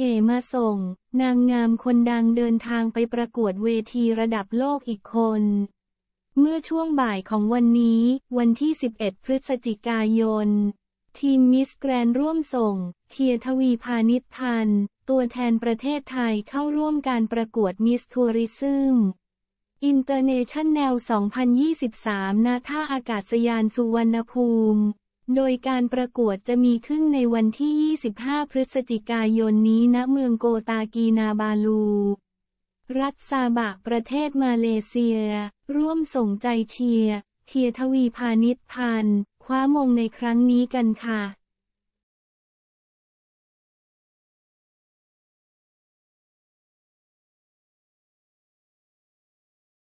เฮมาส่ง นางงามคนดังเดินทางไปประกวดเวทีระดับโลกอีกคน เมื่อช่วงบ่ายของวันนี้ วันที่ 11 พฤศจิกายน ทีมมิสแกรนร่วมส่ง เทียทวีพาณิชพันธ์ตัวแทนประเทศไทยเข้าร่วมการประกวดมิสทัวริซึมอินเตอร์เนชั่นแนล 2023ณท่าอากาศยานสุวรรณภูมิโดยการประกวดจะมีขึ้นในวันที่ 25 พฤศจิกายนนี้ณเมืองโกตากีนาบาลู รัฐซาบะประเทศมาเลเซีย ร่วมส่งใจเชียร์เทียทวีพาณิชพันธ์คว้ามงในครั้งนี้กันค่ะ